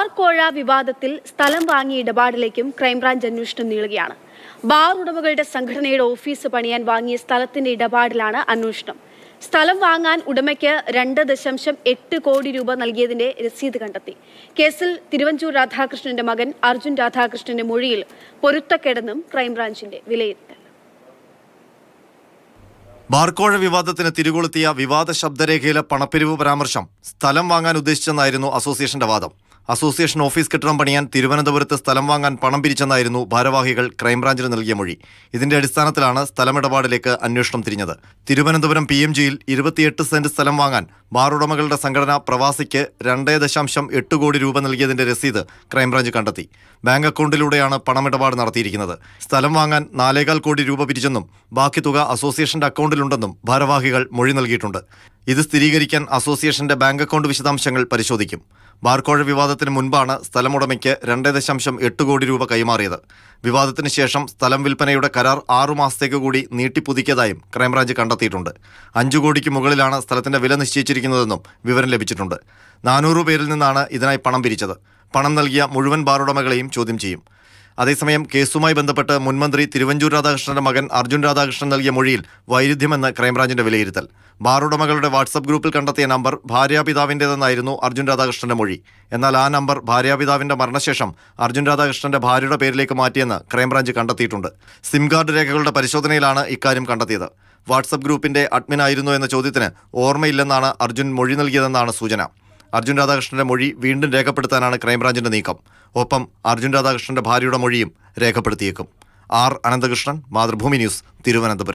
bar കോഴ വിവാദത്തിൽ സ്ഥലം വാങ്ങിയ ഇടപാടിലേക്കും ക്രൈംബ്രാഞ്ച് അന്വേഷണം നീളുകയാണ് ബാർ ഉടമകളുടെ സംഘടനയുടെ ഓഫീസ് പണിയാൻ വാങ്ങിയ സ്ഥലത്തിന്റെ ഇടപാടിലാണ് അന്വേഷണം സ്ഥലം വാങ്ങാൻ ഉടമയ്ക്ക് രണ്ട് ദശാംശം എട്ട് കോടി രൂപ നൽകിയതിന്റെ രസീത് കണ്ടെത്തി കേസിൽ തിരുവഞ്ചൂർ രാധാകൃഷ്ണന്റെ മകൻ അർജുൻ രാധാകൃഷ്ണന്റെ മൊഴിയിൽ പൊരുത്തക്കെടെന്നും ക്രൈംബ്രാഞ്ചിന്റെ വിലയിരുത്തൽ ബാർക്കോഴ വിവാദത്തിന് തിരികൊളുത്തിയ വിവാദ ശബ്ദരേഖയിലെ പണപ്പിരിവ് പരാമർശം സ്ഥലം വാങ്ങാൻ ഉദ്ദേശിച്ചെന്നായിരുന്നു അസോസിയേഷന്റെ വാദം അസോസിയേഷൻ ഓഫീസ് കെട്ടിടം പണിയാൻ തിരുവനന്തപുരത്ത് സ്ഥലം വാങ്ങാൻ പണം പിരിച്ചെന്നായിരുന്നു ഭാരവാഹികൾ ക്രൈംബ്രാഞ്ചിന് നൽകിയ മൊഴി ഇതിന്റെ അടിസ്ഥാനത്തിലാണ് സ്ഥലമിടപാടിലേക്ക് അന്വേഷണം തിരിഞ്ഞത് തിരുവനന്തപുരം പി എം ജിയിൽ ഇരുപത്തിയെട്ട് സെന്റ് സ്ഥലം വാങ്ങാൻ ബാറുടമകളുടെ സംഘടന പ്രവാസിക്ക് രണ്ടേ ദശാംശം എട്ട് കോടി രൂപ നൽകിയതിന്റെ രസീത് ക്രൈംബ്രാഞ്ച് കണ്ടെത്തി ബാങ്ക് അക്കൗണ്ടിലൂടെയാണ് പണമിടപാട് നടത്തിയിരിക്കുന്നത് സ്ഥലം വാങ്ങാൻ നാലേകാൽ കോടി രൂപ പിരിച്ചെന്നും ബാക്കി തുക അസോസിയേഷന്റെ അക്കൗണ്ടിലുണ്ടെന്നും ഭാരവാഹികൾ മൊഴി നൽകിയിട്ടുണ്ട് ഇത് സ്ഥിരീകരിക്കാൻ അസോസിയേഷന്റെ ബാങ്ക് അക്കൗണ്ട് വിശദാംശങ്ങൾ പരിശോധിക്കും ബാർക്കോഴ വിവാദത്തിൽ വിവാദത്തിന് മുൻപാണ് സ്ഥലമുടമയ്ക്ക് രണ്ട് ദശാംശം എട്ട് കോടി രൂപ കൈമാറിയത് വിവാദത്തിന് ശേഷം സ്ഥലം വിൽപ്പനയുടെ കരാർ മാസത്തേക്ക് കൂടി നീട്ടിപ്പുതുക്കിയതായും ക്രൈംബ്രാഞ്ച് കണ്ടെത്തിയിട്ടുണ്ട് അഞ്ചു കോടിക്ക് മുകളിലാണ് സ്ഥലത്തിന്റെ വില നിശ്ചയിച്ചിരിക്കുന്നതെന്നും വിവരം ലഭിച്ചിട്ടുണ്ട് നാനൂറ് പേരിൽ നിന്നാണ് ഇതിനായി പണം പിരിച്ചത് പണം നൽകിയ മുഴുവൻ ബാറുടമകളെയും ചോദ്യം ചെയ്യും അതേസമയം കേസുമായി ബന്ധപ്പെട്ട് മുൻമന്ത്രി തിരുവഞ്ചൂർ രാധാകൃഷ്ണന്റെ മകൻ അർജുൻ രാധാകൃഷ്ണൻ നൽകിയ മൊഴിയിൽ വൈരുദ്ധ്യമെന്ന് ക്രൈംബ്രാഞ്ചിന്റെ വിലയിരുത്തൽ ബാറുടമകളുടെ വാട്സപ്പ് ഗ്രൂപ്പിൽ കണ്ടെത്തിയ നമ്പർ ഭാര്യാപിതാവിൻ്റെതെന്നായിരുന്നു അർജുൻ രാധാകൃഷ്ണന്റെ മൊഴി എന്നാൽ ആ നമ്പർ ഭാര്യാപിതാവിന്റെ മരണശേഷം അർജുൻ രാധാകൃഷ്ണന്റെ ഭാര്യയുടെ പേരിലേക്ക് മാറ്റിയെന്ന് ക്രൈംബ്രാഞ്ച് കണ്ടെത്തിയിട്ടുണ്ട് സിം കാർഡ് രേഖകളുടെ പരിശോധനയിലാണ് ഇക്കാര്യം കണ്ടെത്തിയത് വാട്സപ്പ് ഗ്രൂപ്പിന്റെ അഡ്മിൻ ആയിരുന്നു എന്ന ചോദ്യത്തിന് ഓർമ്മയില്ലെന്നാണ് അർജുൻ മൊഴി നൽകിയതെന്നാണ് സൂചന അർജുൻ രാധാകൃഷ്ണന്റെ മൊഴി വീണ്ടും രേഖപ്പെടുത്താനാണ് ക്രൈംബ്രാഞ്ചിന്റെ നീക്കം ഒപ്പം അർജുൻ രാധാകൃഷ്ണന്റെ ഭാര്യയുടെ മൊഴിയും രേഖപ്പെടുത്തിയേക്കും ആർ അനന്തകൃഷ്ണൻ മാതൃഭൂമി ന്യൂസ് തിരുവനന്തപുരം